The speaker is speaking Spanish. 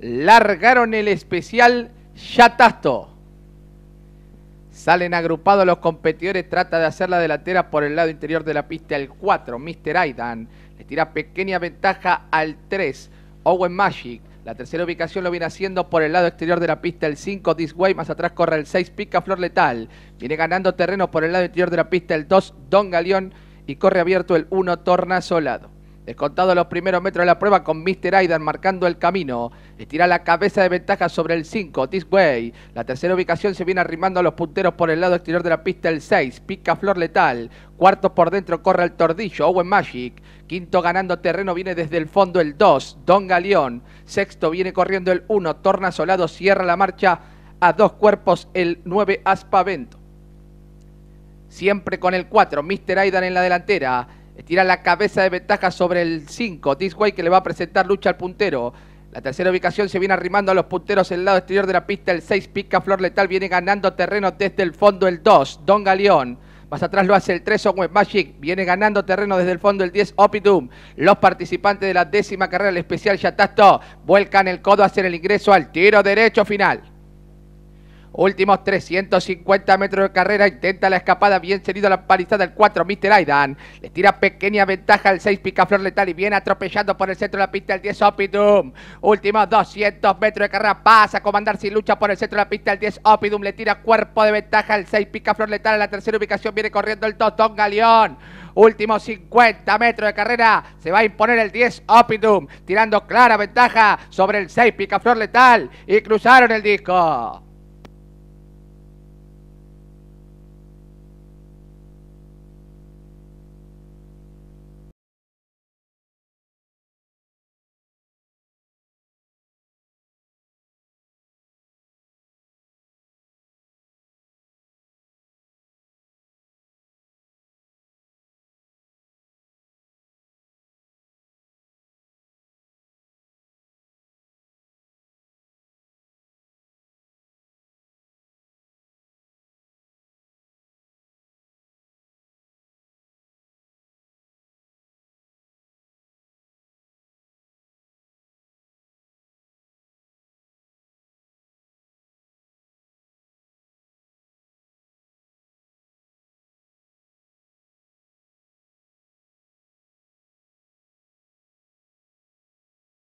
largaron el especial Yatasto. Salen agrupados los competidores, trata de hacer la delantera por el lado interior de la pista el 4, Mr. Aidan. Le tira pequeña ventaja al 3, Owen Magic. La tercera ubicación lo viene haciendo por el lado exterior de la pista el 5, Disway. Más atrás corre el 6, Pica Flor Letal. Viene ganando terreno por el lado interior de la pista el 2, Don Galeón. Y corre abierto el 1, Tornasolado. Descontado los primeros metros de la prueba con Mr. Aidan marcando el camino. Estira la cabeza de ventaja sobre el 5, Way. La tercera ubicación se viene arrimando a los punteros por el lado exterior de la pista el 6, Pica Flor Letal. Cuarto por dentro corre el Tordillo, Owen Magic. Quinto ganando terreno viene desde el fondo el 2, Don Galeón. Sexto viene corriendo el 1, Torna Solado cierra la marcha a dos cuerpos el 9, Aspavento. Siempre con el 4, Mr. Aidan en la delantera. Estira la cabeza de ventaja sobre el 5. Disway que le va a presentar lucha al puntero. La tercera ubicación se viene arrimando a los punteros en el lado exterior de la pista. El 6 pica Flor Letal viene ganando terreno desde el fondo el 2. Don Galeón. Más atrás lo hace el 3 Web Magic. Viene ganando terreno desde el fondo el 10 Opidum. Los participantes de la décima carrera, el especial Yatasto, vuelcan el codo a hacer el ingreso al tiro derecho final. Últimos 350 metros de carrera. Intenta la escapada. Bien cedido la palizada del 4, Mr. Aidan. Le tira pequeña ventaja al 6, Picaflor Letal. Y viene atropellando por el centro de la pista el 10, Opidum. Últimos 200 metros de carrera. Pasa a comandar sin lucha por el centro de la pista el 10, Opidum. Le tira cuerpo de ventaja al 6, Picaflor Letal. En la tercera ubicación viene corriendo el Totón Galeón. Últimos 50 metros de carrera. Se va a imponer el 10 Opidum. Tirando clara ventaja sobre el 6 Picaflor Letal. Y cruzaron el disco.